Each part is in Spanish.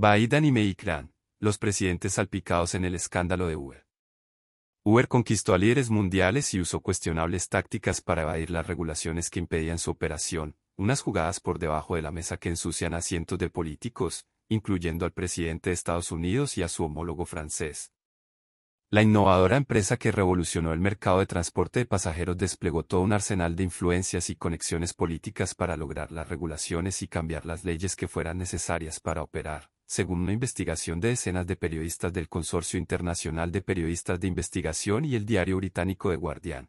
Biden y Meikran, los presidentes salpicados en el escándalo de Uber. Uber conquistó a líderes mundiales y usó cuestionables tácticas para evadir las regulaciones que impedían su operación, unas jugadas por debajo de la mesa que ensucian a cientos de políticos, incluyendo al presidente de Estados Unidos y a su homólogo francés. La innovadora empresa que revolucionó el mercado de transporte de pasajeros desplegó todo un arsenal de influencias y conexiones políticas para lograr las regulaciones y cambiar las leyes que fueran necesarias para operar según una investigación de decenas de periodistas del Consorcio Internacional de Periodistas de Investigación y el diario británico The Guardian.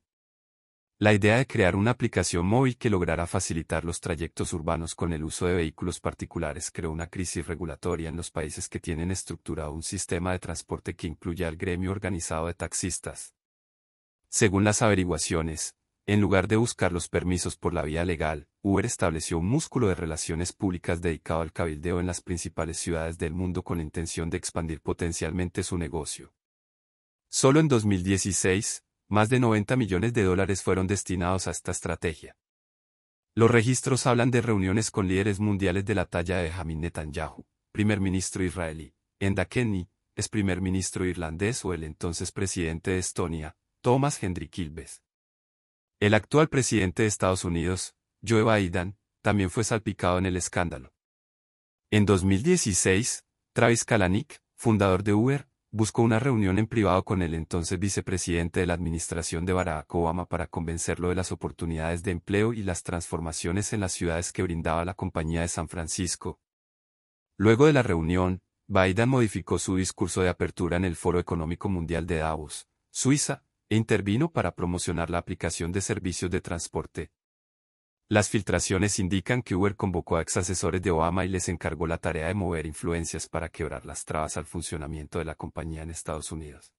La idea de crear una aplicación móvil que lograra facilitar los trayectos urbanos con el uso de vehículos particulares creó una crisis regulatoria en los países que tienen estructurado un sistema de transporte que incluya al gremio organizado de taxistas. Según las averiguaciones, en lugar de buscar los permisos por la vía legal, Uber estableció un músculo de relaciones públicas dedicado al cabildeo en las principales ciudades del mundo con la intención de expandir potencialmente su negocio. Solo en 2016, más de 90 millones de dólares fueron destinados a esta estrategia. Los registros hablan de reuniones con líderes mundiales de la talla de Jamin Netanyahu, primer ministro israelí, Enda Kenny, ex primer ministro irlandés o el entonces presidente de Estonia, Thomas Hendrik Ilves. El actual presidente de Estados Unidos, Joe Biden, también fue salpicado en el escándalo. En 2016, Travis Kalanick, fundador de Uber, buscó una reunión en privado con el entonces vicepresidente de la administración de Barack Obama para convencerlo de las oportunidades de empleo y las transformaciones en las ciudades que brindaba la compañía de San Francisco. Luego de la reunión, Biden modificó su discurso de apertura en el Foro Económico Mundial de Davos, Suiza, e intervino para promocionar la aplicación de servicios de transporte. Las filtraciones indican que Uber convocó a exasesores de Obama y les encargó la tarea de mover influencias para quebrar las trabas al funcionamiento de la compañía en Estados Unidos.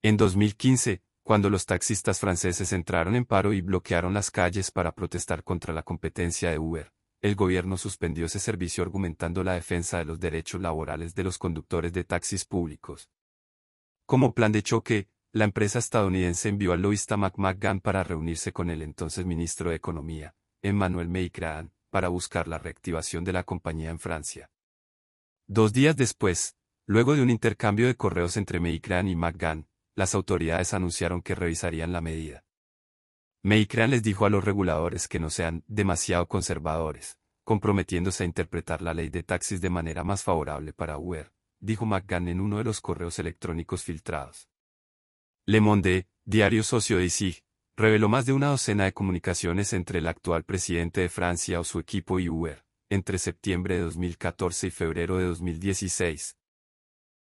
En 2015, cuando los taxistas franceses entraron en paro y bloquearon las calles para protestar contra la competencia de Uber, el gobierno suspendió ese servicio argumentando la defensa de los derechos laborales de los conductores de taxis públicos. Como plan de choque, la empresa estadounidense envió a lobista McMahon para reunirse con el entonces ministro de Economía, Emmanuel Meicraan, para buscar la reactivación de la compañía en Francia. Dos días después, luego de un intercambio de correos entre Meikran y McGann, las autoridades anunciaron que revisarían la medida. Meikran les dijo a los reguladores que no sean demasiado conservadores, comprometiéndose a interpretar la ley de taxis de manera más favorable para Uber, dijo McGann en uno de los correos electrónicos filtrados. Le Monde, diario socio de ISIG, reveló más de una docena de comunicaciones entre el actual presidente de Francia o su equipo y Uber, entre septiembre de 2014 y febrero de 2016,